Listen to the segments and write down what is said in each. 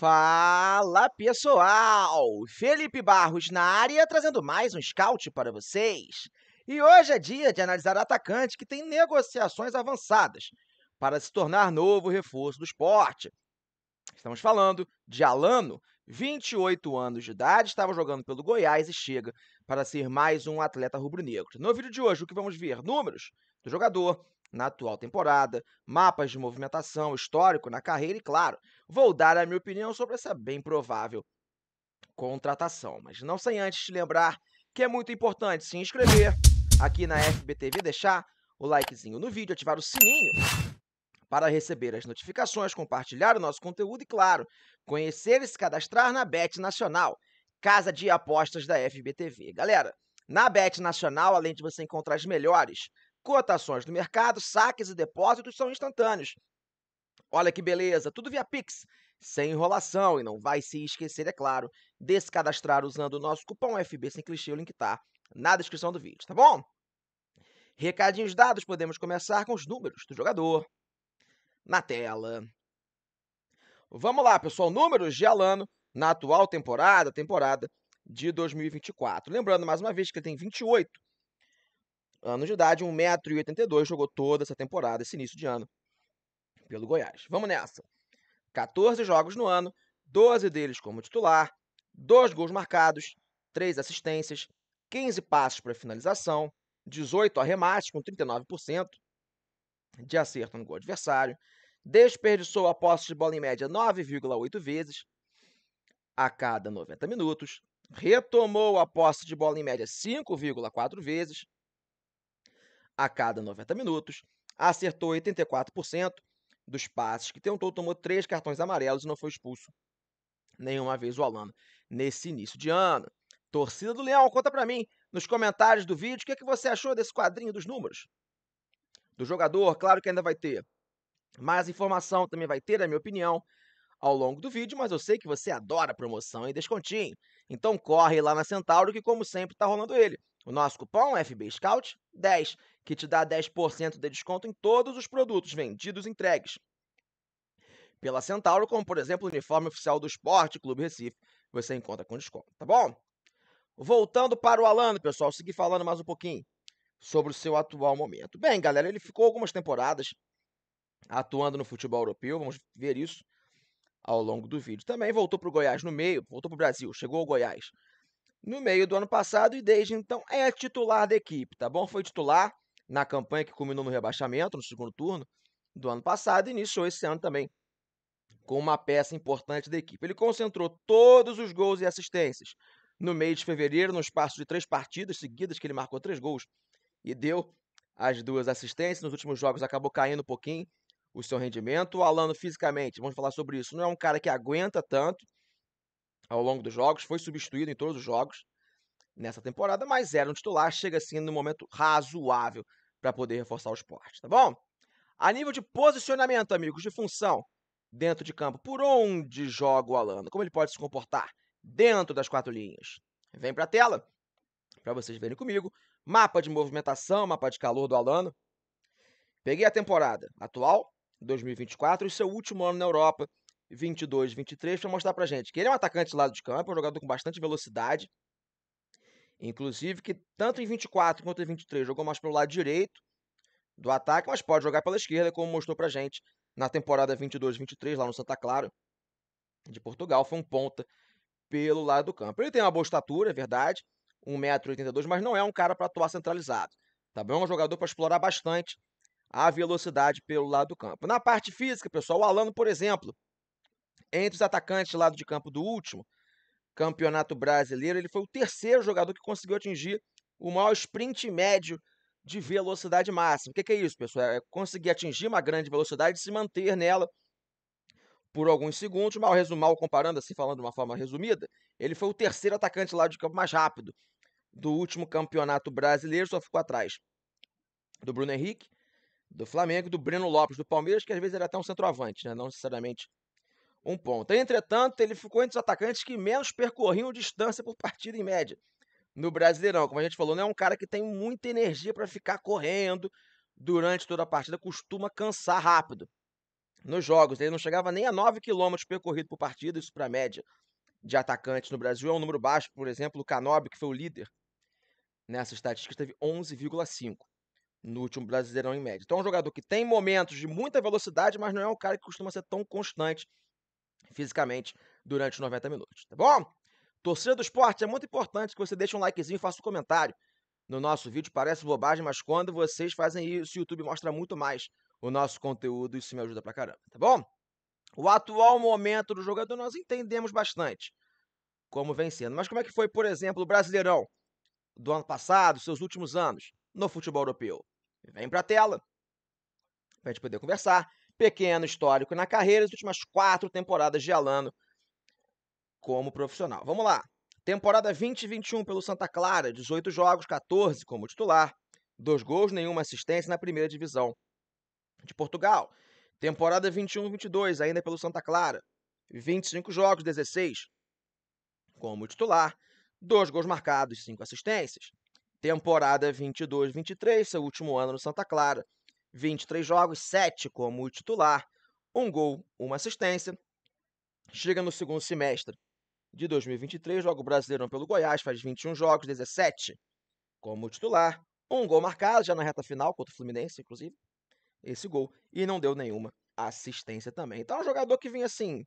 Fala pessoal! Felipe Barros na área trazendo mais um scout para vocês. E hoje é dia de analisar atacante que tem negociações avançadas para se tornar novo reforço do esporte. Estamos falando de Alano, 28 anos de idade, estava jogando pelo Goiás e chega para ser mais um atleta rubro-negro. No vídeo de hoje, o que vamos ver? Números do jogador, na atual temporada, mapas de movimentação, histórico na carreira e, claro, vou dar a minha opinião sobre essa bem provável contratação. Mas não sem antes te lembrar que é muito importante se inscrever aqui na FBTV, deixar o likezinho no vídeo, ativar o sininho para receber as notificações, compartilhar o nosso conteúdo e, claro, conhecer e se cadastrar na Bet Nacional, casa de apostas da FBTV. Galera, na Bet Nacional, além de você encontrar as melhores Cotações do mercado, saques e depósitos são instantâneos. Olha que beleza, tudo via Pix, sem enrolação e não vai se esquecer, é claro, de se cadastrar usando o nosso cupom FB sem clichê, o link tá na descrição do vídeo, tá bom? Recadinhos dados, podemos começar com os números do jogador na tela. Vamos lá, pessoal, números de Alano na atual temporada, temporada de 2024. Lembrando mais uma vez que ele tem 28 anos de idade, 1,82m, jogou toda essa temporada, esse início de ano, pelo Goiás. Vamos nessa. 14 jogos no ano, 12 deles como titular, 2 gols marcados, 3 assistências, 15 passos para finalização, 18 arremates com 39% de acerto no gol adversário, desperdiçou a posse de bola em média 9,8 vezes a cada 90 minutos, retomou a posse de bola em média 5,4 vezes, a cada 90 minutos, acertou 84% dos passes que tentou, tomou três cartões amarelos e não foi expulso nenhuma vez o Alano nesse início de ano. Torcida do Leão, conta para mim nos comentários do vídeo o que, é que você achou desse quadrinho dos números do jogador. Claro que ainda vai ter mais informação, também vai ter, na minha opinião, ao longo do vídeo, mas eu sei que você adora promoção e descontinho. Então corre lá na Centauro que, como sempre, está rolando ele. O nosso cupom FB Scout 10, que te dá 10% de desconto em todos os produtos vendidos e entregues pela Centauro, como por exemplo o uniforme oficial do Esporte Clube Recife, você encontra com desconto, tá bom? Voltando para o Alano, pessoal, seguir falando mais um pouquinho sobre o seu atual momento. Bem, galera, ele ficou algumas temporadas atuando no futebol europeu, vamos ver isso ao longo do vídeo. Também voltou para o Goiás no meio, voltou para o Brasil, chegou ao Goiás no meio do ano passado e desde então é titular da equipe, tá bom? Foi titular na campanha que culminou no rebaixamento, no segundo turno do ano passado, e iniciou esse ano também com uma peça importante da equipe. Ele concentrou todos os gols e assistências no mês de fevereiro, no espaço de três partidas seguidas, que ele marcou três gols e deu as duas assistências. Nos últimos jogos acabou caindo um pouquinho, o seu rendimento. O Alano, fisicamente, vamos falar sobre isso, não é um cara que aguenta tanto ao longo dos jogos, foi substituído em todos os jogos nessa temporada, mas era um titular, chega assim no momento razoável para poder reforçar o esporte, tá bom? A nível de posicionamento, amigos, de função dentro de campo, por onde joga o Alano? Como ele pode se comportar dentro das quatro linhas? Vem para a tela para vocês verem comigo. Mapa de movimentação, mapa de calor do Alano. Peguei a temporada atual, 2024 e seu último ano na Europa, 22, 23, para mostrar para gente que ele é um atacante lado de campo, um jogador com bastante velocidade. Inclusive que tanto em 24 quanto em 23 jogou mais pelo lado direito do ataque, mas pode jogar pela esquerda, como mostrou para gente na temporada 22, 23 lá no Santa Clara de Portugal, foi um ponta pelo lado do campo. Ele tem uma boa estatura, é verdade, 1,82m, mas não é um cara para atuar centralizado. Tá bom? É um jogador para explorar bastante a velocidade pelo lado do campo. Na parte física, pessoal, o Alano, por exemplo, entre os atacantes lado de campo do último Campeonato Brasileiro, ele foi o terceiro jogador que conseguiu atingir o maior sprint médio de velocidade máxima. O que, que é isso, pessoal? É conseguir atingir uma grande velocidade e se manter nela por alguns segundos. Mal, mal comparando, assim, falando de uma forma resumida, ele foi o terceiro atacante lado de campo mais rápido do último Campeonato Brasileiro, só ficou atrás do Bruno Henrique do Flamengo, do Breno Lopes, do Palmeiras, que às vezes era até um centroavante, né? não necessariamente um ponto. Entretanto, ele ficou entre os atacantes que menos percorriam distância por partida em média no Brasileirão. Como a gente falou, não né, é um cara que tem muita energia para ficar correndo durante toda a partida, costuma cansar rápido nos jogos. Né. Ele não chegava nem a 9 km percorrido por partida, isso para a média de atacantes no Brasil é um número baixo. Por exemplo, o Canobi, que foi o líder nessa estatística, teve 11,5 no último Brasileirão em média. Então é um jogador que tem momentos de muita velocidade, mas não é um cara que costuma ser tão constante fisicamente durante os 90 minutos, tá bom? Torcida do esporte, é muito importante que você deixe um likezinho e faça um comentário no nosso vídeo. Parece bobagem, mas quando vocês fazem isso, o YouTube mostra muito mais o nosso conteúdo. e Isso me ajuda pra caramba, tá bom? O atual momento do jogador nós entendemos bastante como vencendo. Mas como é que foi, por exemplo, o Brasileirão do ano passado, seus últimos anos no futebol europeu? Vem para a tela. Para a gente poder conversar. Pequeno histórico na carreira, as últimas quatro temporadas de Alano como profissional. Vamos lá. Temporada 2021 pelo Santa Clara, 18 jogos, 14 como titular, dois gols, nenhuma assistência na primeira divisão de Portugal. Temporada 21-22, ainda pelo Santa Clara, 25 jogos, 16 como titular, dois gols marcados, cinco assistências. Temporada 22-23, é seu último ano no Santa Clara. 23 jogos, 7 como titular, um gol, uma assistência. Chega no segundo semestre de 2023, joga o Brasileirão pelo Goiás, faz 21 jogos, 17 como titular, um gol marcado já na reta final contra o Fluminense, inclusive, esse gol, e não deu nenhuma assistência também. Então é um jogador que vinha assim,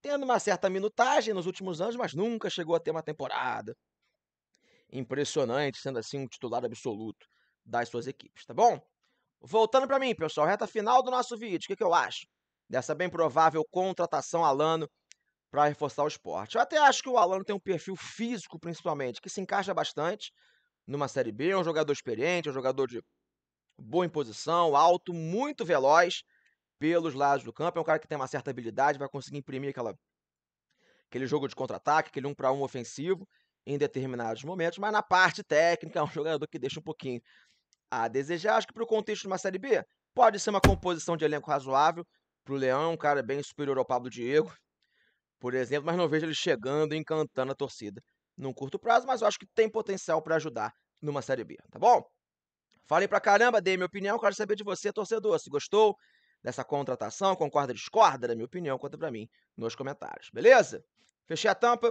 tendo uma certa minutagem nos últimos anos, mas nunca chegou a ter uma temporada impressionante, sendo assim um titular absoluto das suas equipes, tá bom? Voltando para mim, pessoal, reta final do nosso vídeo, o que, que eu acho dessa bem provável contratação Alano para reforçar o esporte? Eu até acho que o Alano tem um perfil físico, principalmente, que se encaixa bastante numa Série B, é um jogador experiente, é um jogador de boa imposição, alto, muito veloz pelos lados do campo, é um cara que tem uma certa habilidade, vai conseguir imprimir aquela aquele jogo de contra-ataque, aquele um para um ofensivo em determinados momentos, mas na parte técnica é um jogador que deixa um pouquinho a desejar. Acho que para o contexto de uma Série B, pode ser uma composição de elenco razoável. Para o Leão é um cara bem superior ao Pablo Diego, por exemplo, mas não vejo ele chegando e encantando a torcida num curto prazo, mas eu acho que tem potencial para ajudar numa Série B, tá bom? Falei pra caramba, dei minha opinião, quero saber de você, torcedor, se gostou dessa contratação, concorda, discorda da minha opinião, conta pra mim nos comentários, beleza? Fechei a tampa,